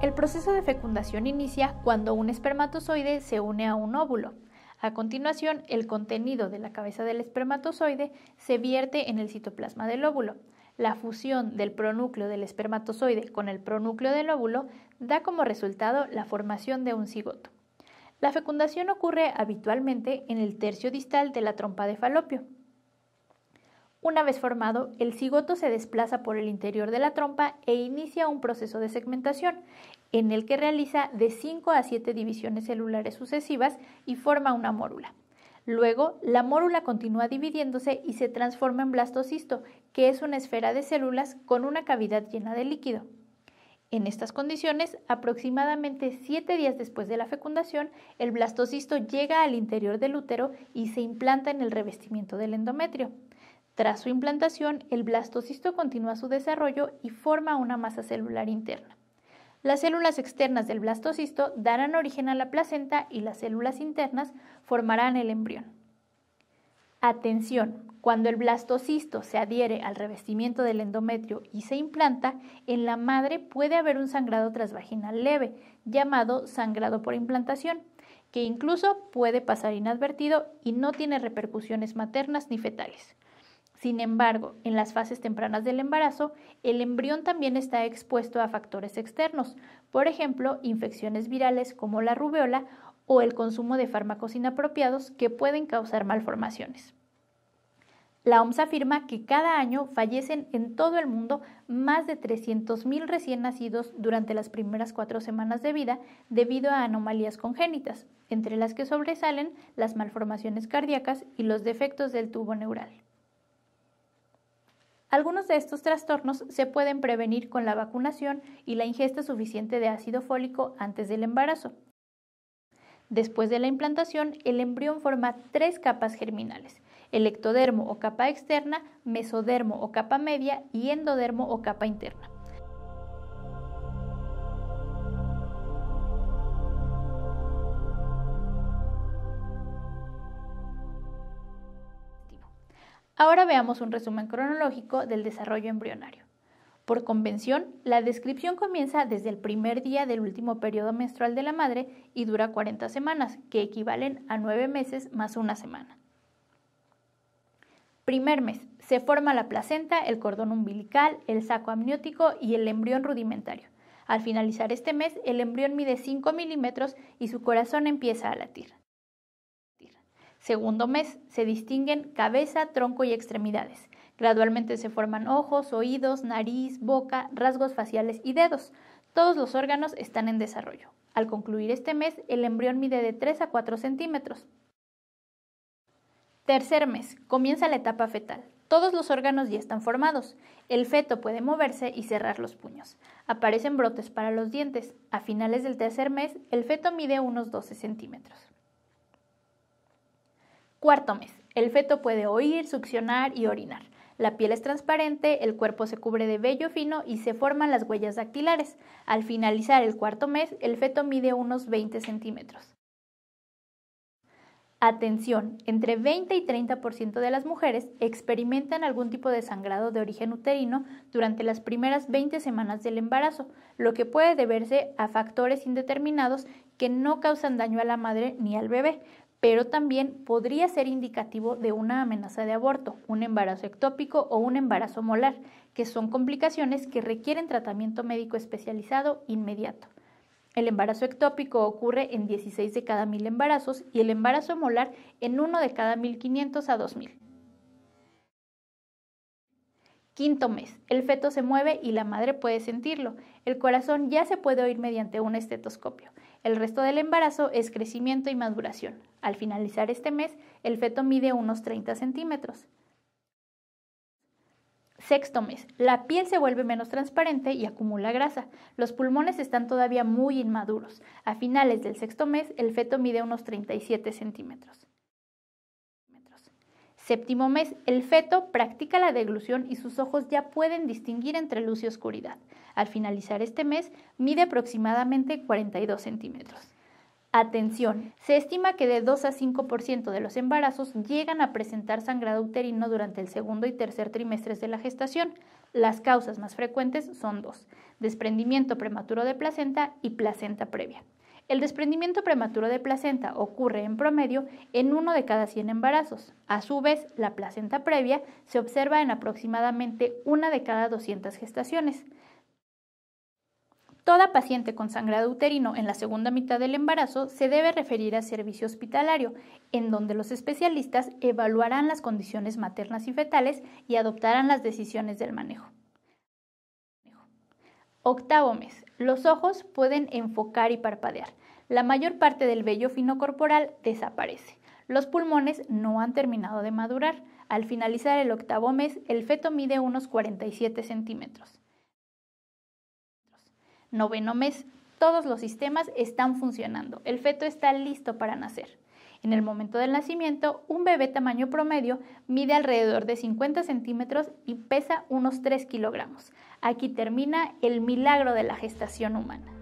El proceso de fecundación inicia cuando un espermatozoide se une a un óvulo. A continuación, el contenido de la cabeza del espermatozoide se vierte en el citoplasma del óvulo. La fusión del pronúcleo del espermatozoide con el pronúcleo del óvulo da como resultado la formación de un cigoto. La fecundación ocurre habitualmente en el tercio distal de la trompa de falopio. Una vez formado, el cigoto se desplaza por el interior de la trompa e inicia un proceso de segmentación, en el que realiza de 5 a 7 divisiones celulares sucesivas y forma una mórula. Luego, la mórula continúa dividiéndose y se transforma en blastocisto, que es una esfera de células con una cavidad llena de líquido. En estas condiciones, aproximadamente 7 días después de la fecundación, el blastocisto llega al interior del útero y se implanta en el revestimiento del endometrio. Tras su implantación, el blastocisto continúa su desarrollo y forma una masa celular interna. Las células externas del blastocisto darán origen a la placenta y las células internas formarán el embrión. Atención, cuando el blastocisto se adhiere al revestimiento del endometrio y se implanta, en la madre puede haber un sangrado transvaginal leve, llamado sangrado por implantación, que incluso puede pasar inadvertido y no tiene repercusiones maternas ni fetales. Sin embargo, en las fases tempranas del embarazo, el embrión también está expuesto a factores externos, por ejemplo, infecciones virales como la rubeola o el consumo de fármacos inapropiados que pueden causar malformaciones. La OMS afirma que cada año fallecen en todo el mundo más de 300.000 recién nacidos durante las primeras cuatro semanas de vida debido a anomalías congénitas, entre las que sobresalen las malformaciones cardíacas y los defectos del tubo neural. Algunos de estos trastornos se pueden prevenir con la vacunación y la ingesta suficiente de ácido fólico antes del embarazo. Después de la implantación, el embrión forma tres capas germinales, el ectodermo o capa externa, mesodermo o capa media y endodermo o capa interna. Ahora veamos un resumen cronológico del desarrollo embrionario. Por convención, la descripción comienza desde el primer día del último periodo menstrual de la madre y dura 40 semanas, que equivalen a 9 meses más una semana. Primer mes, se forma la placenta, el cordón umbilical, el saco amniótico y el embrión rudimentario. Al finalizar este mes, el embrión mide 5 milímetros y su corazón empieza a latir. Segundo mes, se distinguen cabeza, tronco y extremidades. Gradualmente se forman ojos, oídos, nariz, boca, rasgos faciales y dedos. Todos los órganos están en desarrollo. Al concluir este mes, el embrión mide de 3 a 4 centímetros. Tercer mes, comienza la etapa fetal. Todos los órganos ya están formados. El feto puede moverse y cerrar los puños. Aparecen brotes para los dientes. A finales del tercer mes, el feto mide unos 12 centímetros. Cuarto mes. El feto puede oír, succionar y orinar. La piel es transparente, el cuerpo se cubre de vello fino y se forman las huellas dactilares. Al finalizar el cuarto mes, el feto mide unos 20 centímetros. Atención, entre 20 y 30% de las mujeres experimentan algún tipo de sangrado de origen uterino durante las primeras 20 semanas del embarazo, lo que puede deberse a factores indeterminados que no causan daño a la madre ni al bebé, pero también podría ser indicativo de una amenaza de aborto, un embarazo ectópico o un embarazo molar, que son complicaciones que requieren tratamiento médico especializado inmediato. El embarazo ectópico ocurre en 16 de cada 1000 embarazos y el embarazo molar en uno de cada 1500 a 2000. Quinto mes. El feto se mueve y la madre puede sentirlo. El corazón ya se puede oír mediante un estetoscopio. El resto del embarazo es crecimiento y maduración. Al finalizar este mes, el feto mide unos 30 centímetros. Sexto mes, la piel se vuelve menos transparente y acumula grasa. Los pulmones están todavía muy inmaduros. A finales del sexto mes, el feto mide unos 37 centímetros. Séptimo mes, el feto practica la deglución y sus ojos ya pueden distinguir entre luz y oscuridad. Al finalizar este mes, mide aproximadamente 42 centímetros. Atención, se estima que de 2 a 5% de los embarazos llegan a presentar sangrado uterino durante el segundo y tercer trimestres de la gestación. Las causas más frecuentes son dos, desprendimiento prematuro de placenta y placenta previa. El desprendimiento prematuro de placenta ocurre en promedio en uno de cada 100 embarazos. A su vez, la placenta previa se observa en aproximadamente una de cada 200 gestaciones. Toda paciente con sangrado uterino en la segunda mitad del embarazo se debe referir a servicio hospitalario, en donde los especialistas evaluarán las condiciones maternas y fetales y adoptarán las decisiones del manejo. Octavo mes. Los ojos pueden enfocar y parpadear. La mayor parte del vello fino corporal desaparece. Los pulmones no han terminado de madurar. Al finalizar el octavo mes, el feto mide unos 47 centímetros. Noveno mes, todos los sistemas están funcionando. El feto está listo para nacer. En el momento del nacimiento, un bebé tamaño promedio mide alrededor de 50 centímetros y pesa unos 3 kilogramos. Aquí termina el milagro de la gestación humana.